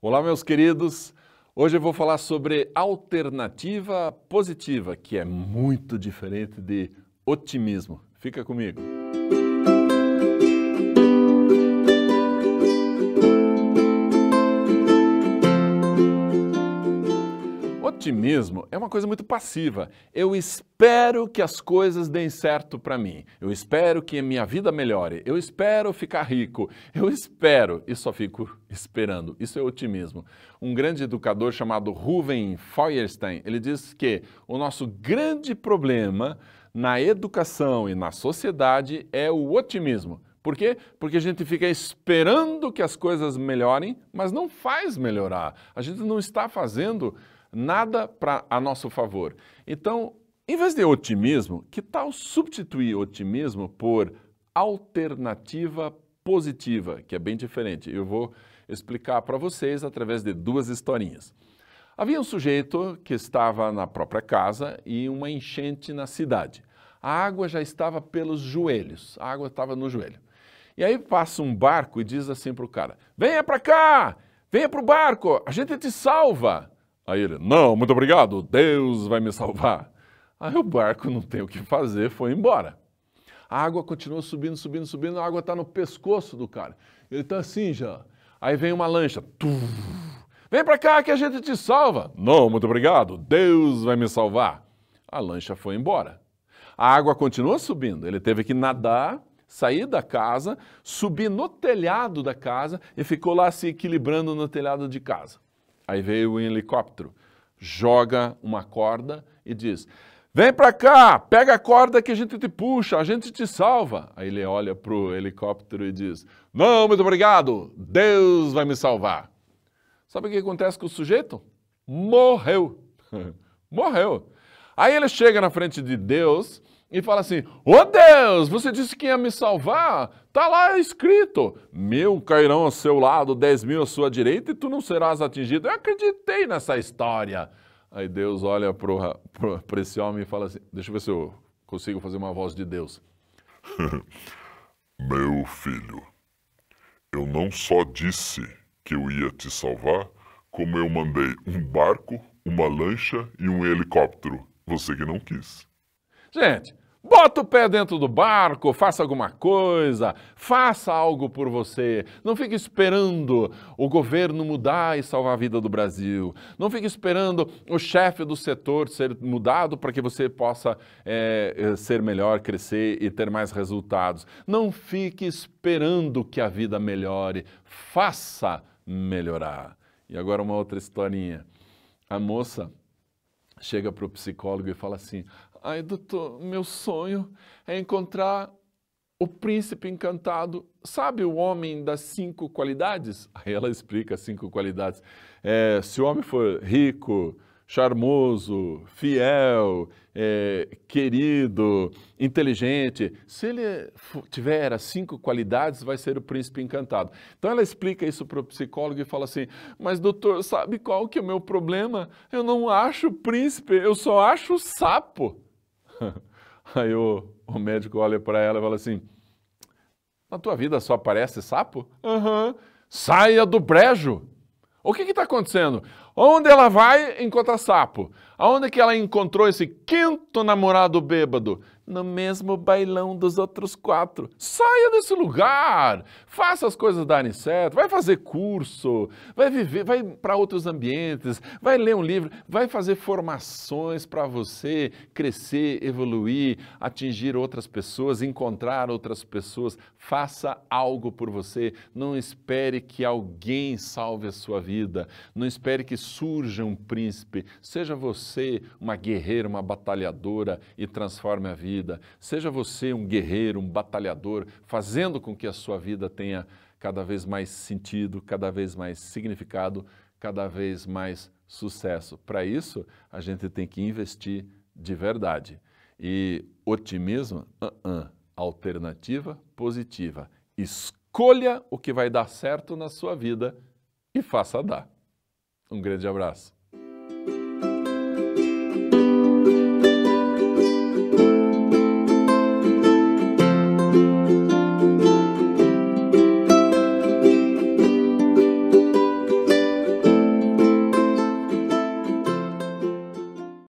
Olá, meus queridos. Hoje eu vou falar sobre alternativa positiva, que é muito diferente de otimismo. Fica comigo. Otimismo é uma coisa muito passiva. Eu espero que as coisas deem certo para mim. Eu espero que a minha vida melhore. Eu espero ficar rico. Eu espero e só fico esperando. Isso é otimismo. Um grande educador chamado Ruven Feuerstein, ele diz que o nosso grande problema na educação e na sociedade é o otimismo. Por quê? Porque a gente fica esperando que as coisas melhorem, mas não faz melhorar. A gente não está fazendo nada para a nosso favor. Então, em vez de otimismo, que tal substituir otimismo por alternativa positiva, que é bem diferente? Eu vou explicar para vocês através de duas historinhas. Havia um sujeito que estava na própria casa e uma enchente na cidade. A água já estava pelos joelhos, a água estava no joelho. E aí passa um barco e diz assim para o cara: Venha para cá, venha para o barco, a gente te salva. Aí ele, não, muito obrigado, Deus vai me salvar. Aí o barco não tem o que fazer, foi embora. A água continua subindo, subindo, subindo, a água está no pescoço do cara. Ele está assim já. Aí vem uma lancha. Vem para cá que a gente te salva. Não, muito obrigado, Deus vai me salvar. A lancha foi embora. A água continuou subindo, ele teve que nadar, sair da casa, subir no telhado da casa e ficou lá se equilibrando no telhado de casa. Aí veio um helicóptero, joga uma corda e diz: Vem para cá, pega a corda que a gente te puxa, a gente te salva. Aí ele olha para o helicóptero e diz: Não, muito obrigado, Deus vai me salvar. Sabe o que acontece com o sujeito? Morreu. Morreu. Aí ele chega na frente de Deus e fala assim: Ô oh Deus, você disse que ia me salvar? Tá lá escrito: mil cairão ao seu lado, dez mil à sua direita, e tu não serás atingido. Eu acreditei nessa história. Aí Deus olha para esse homem e fala assim: Deixa eu ver se eu consigo fazer uma voz de Deus. Meu filho, eu não só disse que eu ia te salvar, como eu mandei um barco, uma lancha e um helicóptero. Você que não quis. Gente, Bota o pé dentro do barco, faça alguma coisa, faça algo por você. Não fique esperando o governo mudar e salvar a vida do Brasil. Não fique esperando o chefe do setor ser mudado para que você possa é, ser melhor, crescer e ter mais resultados. Não fique esperando que a vida melhore. Faça melhorar. E agora uma outra historinha. A moça chega para o psicólogo e fala assim: Ai, doutor, meu sonho é encontrar o príncipe encantado. Sabe o homem das cinco qualidades? Aí ela explica as cinco qualidades. É, se o homem for rico, charmoso, fiel, é, querido, inteligente, se ele tiver as cinco qualidades, vai ser o príncipe encantado. Então ela explica isso para o psicólogo e fala assim: Mas doutor, sabe qual que é o meu problema? Eu não acho príncipe, eu só acho sapo. Aí o, o médico olha para ela e fala assim: Na tua vida só aparece sapo? Aham. Uhum. Saia do brejo. O que está acontecendo? Onde ela vai, encontra sapo. Aonde que ela encontrou esse quinto namorado bêbado? no mesmo bailão dos outros quatro. Saia desse lugar, faça as coisas darem certo, vai fazer curso, vai viver, vai para outros ambientes, vai ler um livro, vai fazer formações para você crescer, evoluir, atingir outras pessoas, encontrar outras pessoas. Faça algo por você, não espere que alguém salve a sua vida, não espere que surja um príncipe, seja você uma guerreira, uma batalhadora e transforme a vida vida. Seja você um guerreiro, um batalhador, fazendo com que a sua vida tenha cada vez mais sentido, cada vez mais significado, cada vez mais sucesso. Para isso, a gente tem que investir de verdade. E otimismo, uh -uh. alternativa positiva. Escolha o que vai dar certo na sua vida e faça dar. Um grande abraço.